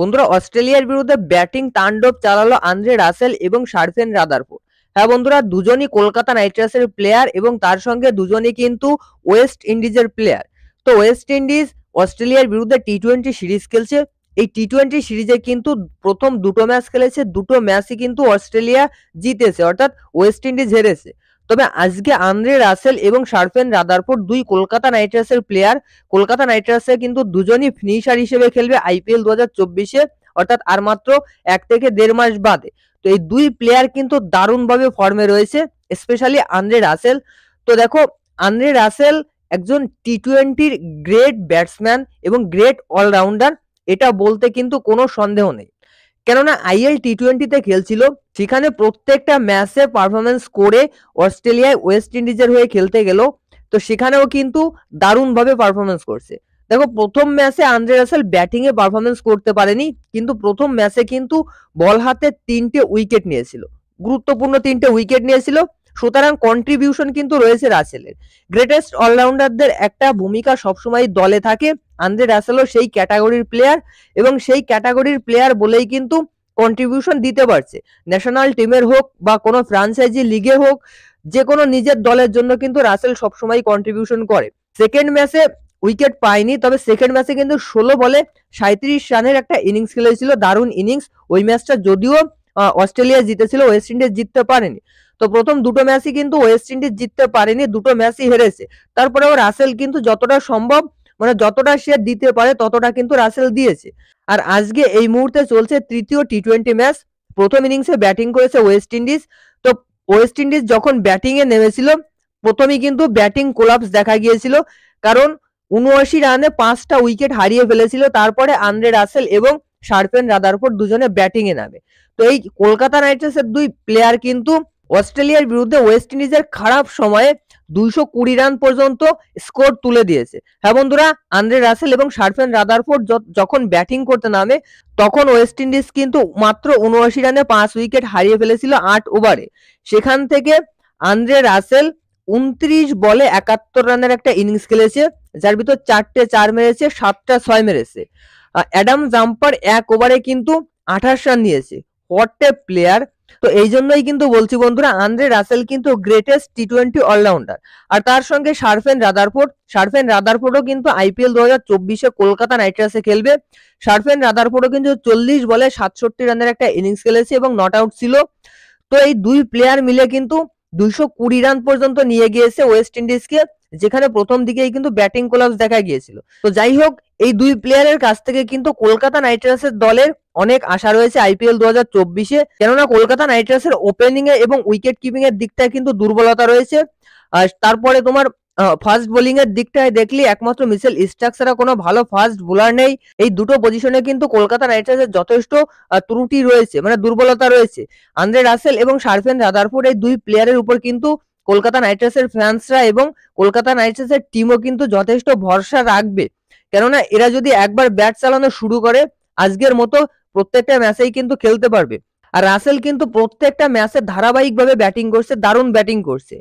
বন্ধুরা অস্ট্রেলিয়ার বিরুদ্ধে ব্যাটিং তাণ্ডব চালালো আন্দ্রে রাসেল এবং শারফেন রাদারফোর্ড হ্যাঁ বন্ধুরা দুজনই কলকাতা নাইট রাইডার্সের প্লেয়ার এবং তার সঙ্গে দুজনই কিন্তু ওয়েস্ট ইন্ডিজের প্লেয়ার তো ওয়েস্ট ইন্ডিজ অস্ট্রেলিয়ার বিরুদ্ধে টি টোয়েন্টি সিরিজ খেলছে এই টি টোয়েন্টি সিরিজে কিন্তু প্রথম দুটো ম্যাচ খেলেছে দুটো ম্যাচই কিন্তু অস্ট্রেলিয়া জিতেছে অর্থাৎ ওয়েস্ট ইন্ডিজ হেরেছে তবে আজকে আন্দ্রে রাসেল এবং শার্পেন রাদারপুর দুই কলকাতা নাইট রাইডার্সের প্লেয়ার কলকাতা নাইট রাইডার্সে কিন্তু দুজনই ফিনিশার হিসেবে খেলবে আইপিএল দু হাজার চব্বিশে অর্থাৎ আর মাত্র এক থেকে দেড় মাস বাদে তো এই দুই প্লেয়ার কিন্তু দারুণভাবে ফর্মে রয়েছে স্পেশালি আন্দ্রে রাসেল তো দেখো আন্দ্রে রাসেল একজন টি টোয়েন্টির গ্রেট ব্যাটসম্যান এবং গ্রেট অলরাউন্ডার এটা বলতে কিন্তু কোনো সন্দেহ নেই কেননা আইএল টি টোয়েন্টিতে খেলছিল সেখানে প্রত্যেকটা ম্যাচে পারফরমেন্স করে অস্ট্রেলিয়ায় ওয়েস্ট ইন্ডিজের হয়ে খেলতে গেল তো সেখানেও কিন্তু দারুণভাবে পারফরমেন্স করছে দেখো প্রথম ম্যাচে আন্দ্রে রাসেল ব্যাটিং এ পারফরমেন্স করতে পারেনি কিন্তু প্রথম ম্যাচে কিন্তু বল হাতে তিনটে উইকেট নিয়েছিল গুরুত্বপূর্ণ তিনটে উইকেট নিয়েছিল সুতরাং কন্ট্রিবিউশন কিন্তু রয়েছে রাসেলের গ্রেটেস্ট অলরাউন্ডারদের একটা ভূমিকা সবসময় দলে থাকে আন্দ্রে রাসেলও সেই ক্যাটাগরির প্লেয়ার এবং সেই ক্যাটাগরির প্লেয়ার বলেই কিন্তু কন্ট্রিবিউশন দিতে পারছে ন্যাশনাল টিমের হোক বা কোনো ফ্রাঞ্চাইজি লিগে হোক যে কোনো নিজের দলের জন্য কিন্তু রাসেল সবসময় কন্ট্রিবিউশন করে সেকেন্ড ম্যাচে উইকেট পায়নি তবে সেকেন্ড ম্যাচে কিন্তু ষোলো বলে সাঁত্রিশ রানের একটা ইনিংস খেলেছিল দারুণ ইনিংস ওই ম্যাচটা যদিও অস্ট্রেলিয়া জিতেছিল ওয়েস্ট ইন্ডিজ জিততে পারেনি তো প্রথম দুটো ম্যাচই কিন্তু ওয়েস্ট ইন্ডিজ জিততে পারেনি দুটো ম্যাচই হেরেছে তারপরেও রাসেল কিন্তু যতটা সম্ভব মানে যতটা শেয়ার দিতে পারে ততটা কিন্তু রাসেল দিয়েছে আর আজকে এই মুহূর্তে চলছে তৃতীয় টি টোয়েন্টি ম্যাচ প্রথম ইনিংসে ব্যাটিং করেছে ওয়েস্ট ইন্ডিজ তো ওয়েস্ট ইন্ডিজ যখন ব্যাটিংয়ে নেমেছিল প্রথমেই কিন্তু ব্যাটিং কোলাপস দেখা গিয়েছিল কারণ উনআশি রানে পাঁচটা উইকেট হারিয়ে ফেলেছিল তারপরে আন্দ্রে রাসেল এবং শার্পেন রাদারফোর্ড দুজনে ব্যাটিংয়ে নামে তো এই কলকাতা নাইট রাইডার্সের দুই প্লেয়ার কিন্তু অস্ট্রেলিয়ার বিরুদ্ধে ওয়েস্ট ইন্ডিজের খারাপ সময়ে দুইশো কুড়ি রান পর্যন্ত স্কোর তুলে দিয়েছে হ্যাঁ বন্ধুরা আন্দ্রে রাসেল এবং সার্ফেন রাদারফোর্ড যখন ব্যাটিং করতে নামে তখন ওয়েস্ট ইন্ডিজ কিন্তু মাত্র উনআশি রানে পাঁচ উইকেট হারিয়ে ফেলেছিল আট ওভারে সেখান থেকে আন্দ্রে রাসেল উনত্রিশ বলে একাত্তর রানের একটা ইনিংস খেলেছে যার ভিতর চারটে চার মেরেছে সাতটা ছয় মেরেছে অ্যাডাম জাম্পার এক ওভারে কিন্তু আঠাশ রান নিয়েছে হোয়াট প্লেয়ার তো এই জন্যই কিন্তু বলছি বন্ধুরা আন্দ্রে রাসেল কিন্তু গ্রেটেস্ট টি টোয়েন্টি অলরাউন্ডার আর তার সঙ্গে শারফেন রাদারফোর্ড শারফেন রাদারফোর্ডও কিন্তু আইপিএল দু হাজার চব্বিশে কলকাতা নাইট রাইডার্সে খেলবে শারফেন রাদারফোর্ডও কিন্তু চল্লিশ বলে সাতষট্টি রানের একটা ইনিংস খেলেছে এবং নট আউট ছিল তো এই দুই প্লেয়ার মিলে কিন্তু দুইশো কুড়ি রান পর্যন্ত নিয়ে গিয়েছে ওয়েস্ট ইন্ডিজকে যেখানে প্রথম দিকেই কিন্তু ব্যাটিং কোলাপস দেখা গিয়েছিল তো যাই হোক এই দুই প্লেয়ারের কাছ থেকে কিন্তু কলকাতা নাইট রাইডার্সের দলের অনেক আশা রয়েছে আইপিএল দু হাজার চব্বিশে কেননা কলকাতা নাইট রাইডার্সের ওপেনিং এ এবং উইকেট কিপিং এর দিকটায় কিন্তু দুর্বলতা রয়েছে আর তারপরে তোমার ফাস্ট বোলিং এর দিকটায় দেখলি একমাত্র মিসেল স্ট্রাকচারা কোনো ভালো ফাস্ট বোলার নেই এই দুটো পজিশনে কিন্তু কলকাতা নাইট রাইডার্সের যথেষ্ট ত্রুটি রয়েছে মানে দুর্বলতা রয়েছে আন্দ্রে রাসেল এবং শারফেন রাদারফোর্ড এই দুই প্লেয়ারের উপর কিন্তু কলকাতা নাইট রাইডার্সের ফ্যান্সরা এবং কলকাতা নাইট রাইডার্সের টিমও কিন্তু যথেষ্ট ভরসা রাখবে কেননা এরা যদি একবার ব্যাট চালানো শুরু করে আজকের মতো প্রত্যেকটা ম্যাচেই কিন্তু খেলতে পারবে আর রাসেল কিন্তু প্রত্যেকটা ম্যাচে ধারাবাহিকভাবে ব্যাটিং করছে দারুণ ব্যাটিং করছে